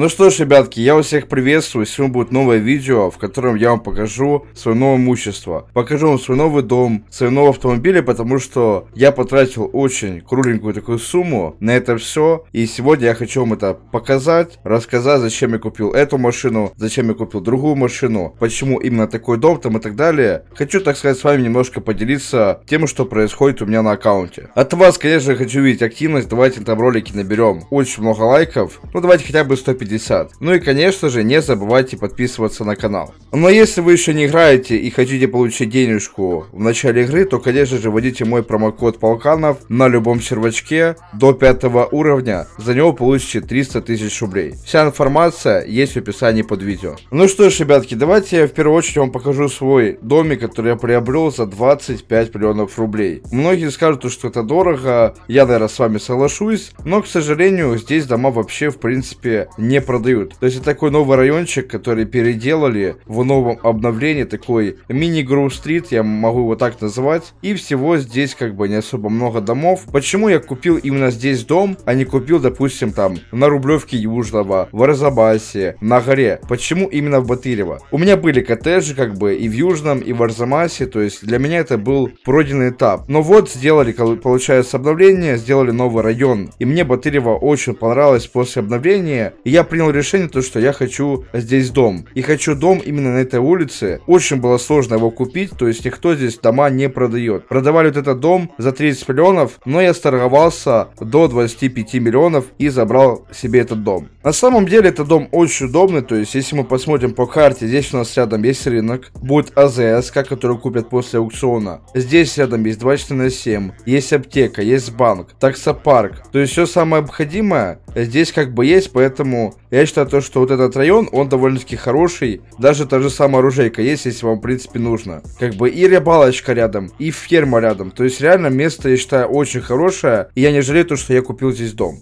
Ну что ж, ребятки, я вас всех приветствую. Сегодня будет новое видео, в котором я вам покажу свое новое имущество. Покажу вам свой новый дом, свой новый автомобиль, потому что я потратил очень кругленькую такую сумму на это все. И сегодня я хочу вам это показать, рассказать, зачем я купил эту машину, зачем я купил другую машину, почему именно такой дом там и так далее. Хочу, так сказать, с вами немножко поделиться тем, что происходит у меня на аккаунте. От вас, конечно, хочу видеть активность. Давайте там ролики наберем очень много лайков. Ну, давайте хотя бы 150 60. Ну и конечно же не забывайте подписываться на канал. Но ну а если вы еще не играете и хотите получить денежку в начале игры, то конечно же вводите мой промокод Полканов на любом сервачке до 5 уровня. За него получите 300 тысяч рублей. Вся информация есть в описании под видео. Ну что ж, ребятки, давайте я в первую очередь вам покажу свой домик, который я приобрел за 25 миллионов рублей. Многие скажут, что это дорого, я, наверное, с вами соглашусь, но, к сожалению, здесь дома вообще, в принципе, не не продают. То есть это такой новый райончик, который переделали в новом обновлении, такой мини-грув-стрит, я могу его так называть. И всего здесь как бы не особо много домов. Почему я купил именно здесь дом, а не купил, допустим, там на Рублевке Южного, в Арзамасе, на горе? Почему именно в Батырево? У меня были коттеджи как бы и в Южном, и в Арзамасе, то есть для меня это был пройденный этап. Но вот сделали, получается, обновление, сделали новый район. И мне Батырево очень понравилось после обновления. И я принял решение, то, что я хочу здесь дом. И хочу дом именно на этой улице. Очень было сложно его купить, то есть никто здесь дома не продает. Продавали вот этот дом за 30 миллионов, но я сторговался до 25 миллионов и забрал себе этот дом. На самом деле этот дом очень удобный, то есть если мы посмотрим по карте, здесь у нас рядом есть рынок, будет АЗС, который купят после аукциона. Здесь рядом есть 247, есть аптека, есть банк, таксопарк. То есть все самое необходимое здесь как бы есть, поэтому я считаю то, что вот этот район, он довольно-таки хороший. Даже та же самая оружейка есть, если вам, в принципе, нужно. Как бы и рыбалочка рядом, и ферма рядом. То есть реально место, я считаю, очень хорошее. И я не жалею то, что я купил здесь дом.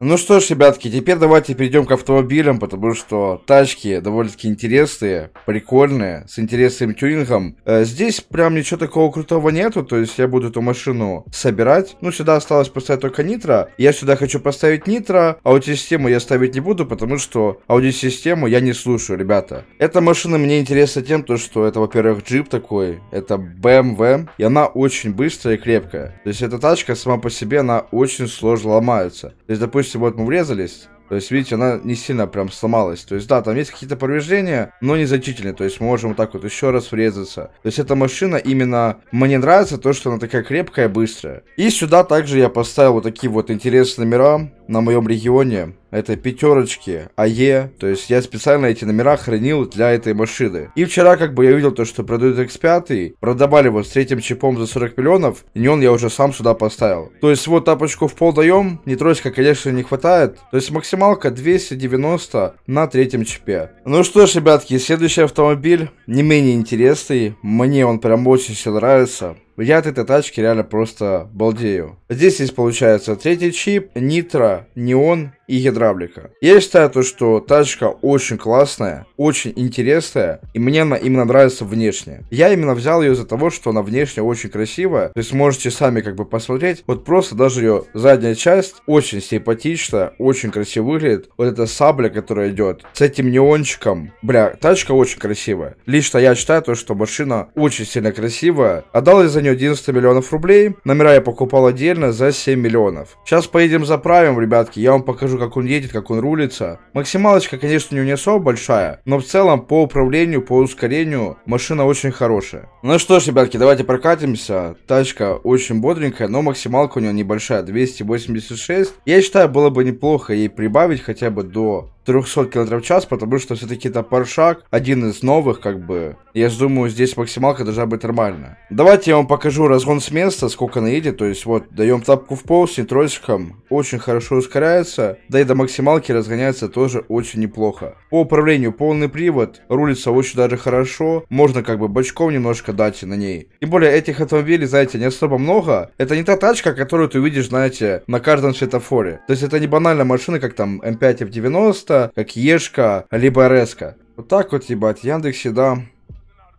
Ну что ж, ребятки, теперь давайте перейдем к автомобилям, потому что тачки довольно-таки интересные, прикольные, с интересным тюнингом. Э, здесь прям ничего такого крутого нету, то есть я буду эту машину собирать. Ну, сюда осталось поставить только нитро. Я сюда хочу поставить нитро, аудиосистему я ставить не буду, потому что аудиосистему я не слушаю, ребята. Эта машина мне интересна тем, то, что это, во-первых, джип такой, это BMW, эм и она очень быстрая и крепкая. То есть эта тачка сама по себе, она очень сложно ломается. То есть, допустим, вот мы врезались. То есть, видите, она не сильно прям сломалась. То есть, да, там есть какие-то повреждения, но незначительные. То есть, мы можем вот так вот еще раз врезаться. То есть, эта машина именно... Мне нравится то, что она такая крепкая, и быстрая. И сюда также я поставил вот такие вот интересные номера на моем регионе это пятерочки, АЕ. То есть я специально эти номера хранил для этой машины. И вчера как бы я видел то, что продают X5, продавали вот с третьим чипом за 40 миллионов, и он я уже сам сюда поставил. То есть вот тапочку в пол даем, нейтросика, конечно, не хватает. То есть максималка 290 на третьем чипе. Ну что ж, ребятки, следующий автомобиль не менее интересный. Мне он прям очень сильно нравится. Я от этой тачки реально просто балдею. Здесь есть, получается, третий чип, нитро, неон и гидравлика. Я считаю то, что тачка очень классная, очень интересная, и мне она именно нравится внешне. Я именно взял ее из-за того, что она внешне очень красивая, то есть можете сами как бы посмотреть, вот просто даже ее задняя часть очень симпатична, очень красиво выглядит, вот эта сабля, которая идет с этим неончиком, бля, тачка очень красивая. Лично я считаю то, что машина очень сильно красивая, отдал я за нее 11 миллионов рублей, номера я покупал отдельно за 7 миллионов. Сейчас поедем заправим, ребятки, я вам покажу вижу, как он едет, как он рулится. Максималочка, конечно, у него не особо большая, но в целом по управлению, по ускорению машина очень хорошая. Ну что ж, ребятки, давайте прокатимся. Тачка очень бодренькая, но максималка у нее небольшая, 286. Я считаю, было бы неплохо ей прибавить хотя бы до 300 км в час, потому что все-таки это паршак, один из новых, как бы. Я думаю, здесь максималка должна быть нормальная. Давайте я вам покажу разгон с места, сколько она едет. То есть вот, даем тапку в пол с нейтросиком, очень хорошо ускоряется, да и до максималки разгоняется тоже очень неплохо. По управлению полный привод, рулится очень даже хорошо, можно как бы бочком немножко дать на ней. Тем более этих автомобилей, знаете, не особо много. Это не та тачка, которую ты увидишь, знаете, на каждом светофоре. То есть это не банальная машина, как там М5 F90, просто как Ешка, либо Резка Вот так вот, ебать, Яндекс всегда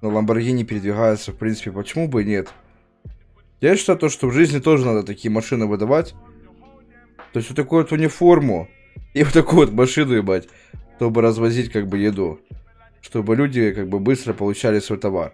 на Ламборгини передвигается, в принципе, почему бы нет. Я считаю то, что в жизни тоже надо такие машины выдавать. То есть вот такую вот униформу и вот такую вот машину, ебать, чтобы развозить как бы еду. Чтобы люди как бы быстро получали свой товар.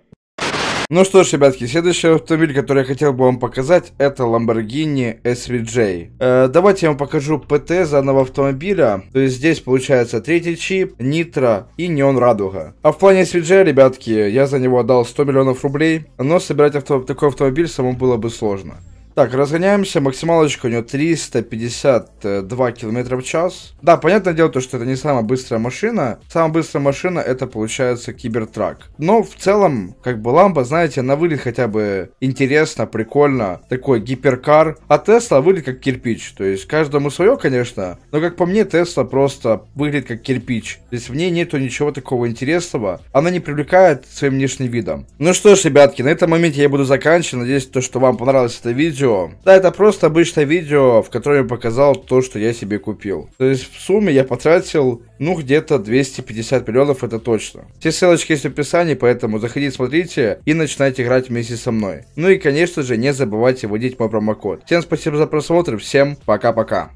Ну что ж, ребятки, следующий автомобиль, который я хотел бы вам показать, это Lamborghini SVJ. Э, давайте я вам покажу ПТ данного автомобиля. То есть здесь получается третий чип, Nitro и неон Радуга. А в плане SVJ, ребятки, я за него отдал 100 миллионов рублей, но собирать авто такой автомобиль самому было бы сложно. Так, разгоняемся. Максималочка у него 352 км в час. Да, понятное дело, то, что это не самая быстрая машина. Самая быстрая машина это получается кибертрак. Но в целом, как бы ламба, знаете, на вылет хотя бы интересно, прикольно. Такой гиперкар. А Тесла выглядит как кирпич. То есть каждому свое, конечно. Но как по мне, Тесла просто выглядит как кирпич. То есть в ней нету ничего такого интересного. Она не привлекает своим внешним видом. Ну что ж, ребятки, на этом моменте я буду заканчивать. Надеюсь, то, что вам понравилось это видео видео. Да, это просто обычное видео, в котором я показал то, что я себе купил. То есть в сумме я потратил, ну, где-то 250 миллионов, это точно. Все ссылочки есть в описании, поэтому заходите, смотрите и начинайте играть вместе со мной. Ну и, конечно же, не забывайте вводить мой промокод. Всем спасибо за просмотр, всем пока-пока.